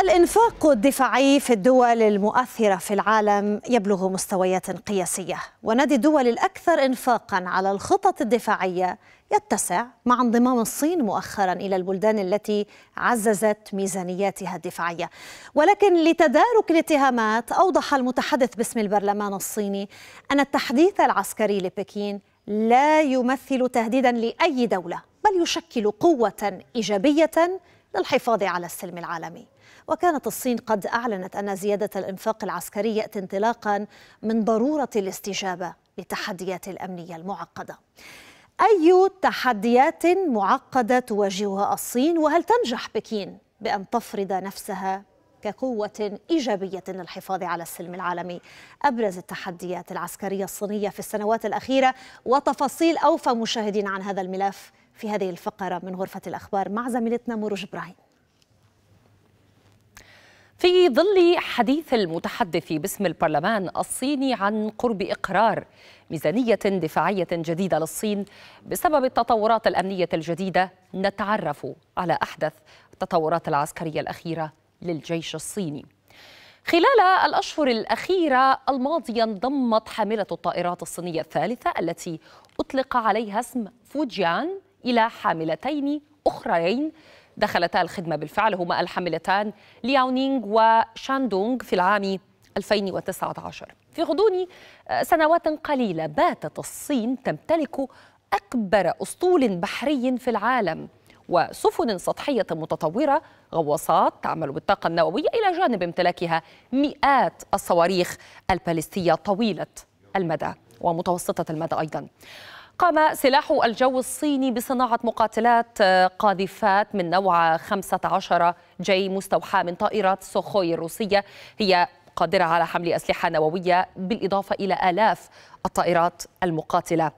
الانفاق الدفاعي في الدول المؤثره في العالم يبلغ مستويات قياسيه ونادي الدول الاكثر انفاقا على الخطط الدفاعيه يتسع مع انضمام الصين مؤخرا الى البلدان التي عززت ميزانياتها الدفاعيه ولكن لتدارك الاتهامات اوضح المتحدث باسم البرلمان الصيني ان التحديث العسكري لبكين لا يمثل تهديدا لاي دوله بل يشكل قوه ايجابيه للحفاظ على السلم العالمي وكانت الصين قد أعلنت أن زيادة الإنفاق العسكري يأتي انطلاقا من ضرورة الاستجابة للتحديات الأمنية المعقدة أي تحديات معقدة تواجهها الصين وهل تنجح بكين بأن تفرض نفسها كقوة إيجابية للحفاظ على السلم العالمي أبرز التحديات العسكرية الصينية في السنوات الأخيرة وتفاصيل أوفى مشاهدين عن هذا الملف في هذه الفقرة من غرفة الأخبار مع زميلتنا مروج إبراهيم في ظل حديث المتحدث باسم البرلمان الصيني عن قرب اقرار ميزانيه دفاعيه جديده للصين بسبب التطورات الامنيه الجديده نتعرف على احدث التطورات العسكريه الاخيره للجيش الصيني. خلال الاشهر الاخيره الماضيه انضمت حامله الطائرات الصينيه الثالثه التي اطلق عليها اسم فوجيان إلى حاملتين أخرين دخلتا الخدمة بالفعل هما الحاملتان لياونينغ وشاندونغ في العام 2019 في غضون آه، سنوات قليلة باتت الصين تمتلك أكبر أسطول بحري في العالم وسفن سطحية متطورة غواصات تعمل بالطاقة النووية إلى جانب امتلاكها مئات الصواريخ البالستية طويلة المدى ومتوسطة المدى أيضا قام سلاح الجو الصيني بصناعة مقاتلات آه، قاذفات من نوع 15 جي مستوحاة من طائرات سوخوي الروسية هي قادرة على حمل أسلحة نووية بالإضافة إلى آلاف الطائرات المقاتلة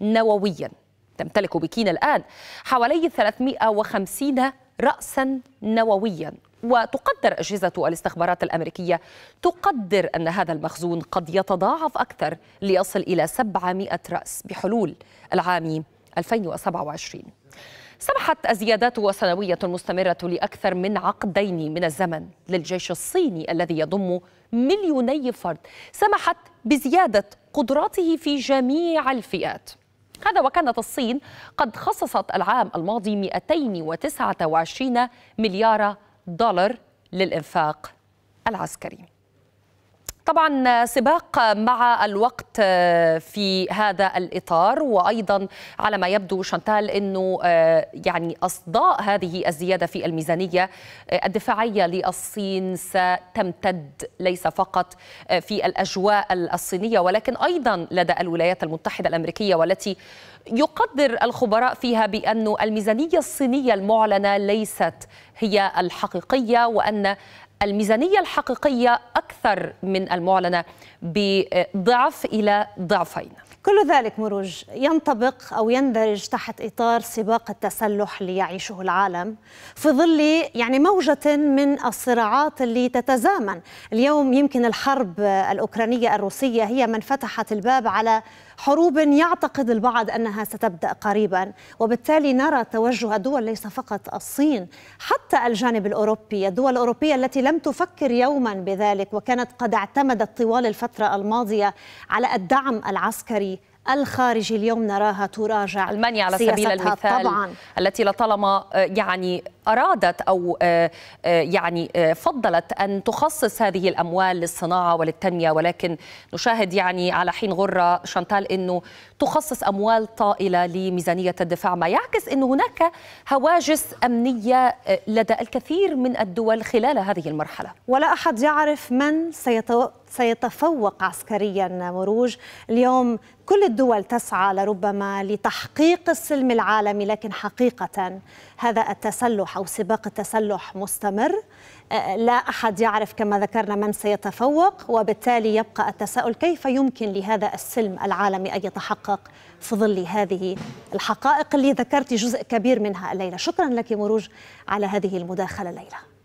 نوويا تمتلك بكين الآن حوالي 350 رأسا نوويا وتقدر أجهزة الاستخبارات الأمريكية تقدر أن هذا المخزون قد يتضاعف أكثر ليصل إلى 700 رأس بحلول العام 2027 سمحت الزيادات السنوية المستمرة لأكثر من عقدين من الزمن للجيش الصيني الذي يضم مليوني فرد سمحت بزيادة قدراته في جميع الفئات هذا وكانت الصين قد خصصت العام الماضي 229 مليار دولار للإنفاق العسكري طبعا سباق مع الوقت في هذا الاطار وايضا على ما يبدو شانتال انه آه، يعني اصداء هذه الزياده في الميزانيه آه، الدفاعيه للصين ستمتد ليس فقط آه، في الاجواء الصينيه ولكن ايضا لدى الولايات المتحده الامريكيه والتي يقدر الخبراء فيها بأن الميزانية الصينية المعلنة ليست هي الحقيقية وأن الميزانية الحقيقية أكثر أكثر من المعلنة بضعف إلى ضعفين كل ذلك مروج ينطبق أو يندرج تحت إطار سباق التسلح اللي يعيشه العالم في ظل يعني موجة من الصراعات اللي تتزامن اليوم يمكن الحرب الأوكرانية الروسية هي من فتحت الباب على حروب يعتقد البعض أنها ستبدأ قريبا وبالتالي نرى توجه دول ليس فقط الصين حتى الجانب الأوروبي الدول الأوروبية التي لم تفكر يوما بذلك وكانت قد اعتمدت طوال الفترة الماضية على الدعم العسكري الخارجي اليوم نراها تراجع المانيا على سبيل المثال طبعاً. التي لطالما آه، يعني ارادت او آه، آه، يعني فضلت ان تخصص هذه الاموال للصناعه وللتنميه ولكن نشاهد يعني على حين غره شانتال انه تخصص اموال طائله لميزانيه الدفاع ما يعكس انه هناك هواجس امنيه لدى الكثير من الدول خلال هذه المرحله ولا احد يعرف من سيتو... سيتفوق عسكريا مروج اليوم كل الدول تسعى لربما لتحقيق السلم العالمي لكن حقيقة هذا التسلح أو سباق التسلح مستمر أه، لا أحد يعرف كما ذكرنا من سيتفوق وبالتالي يبقى التساؤل كيف يمكن لهذا السلم العالمي أن يتحقق في ظل هذه الحقائق اللي ذكرت جزء كبير منها الليلة شكرا لك مروج على هذه المداخلة الليلة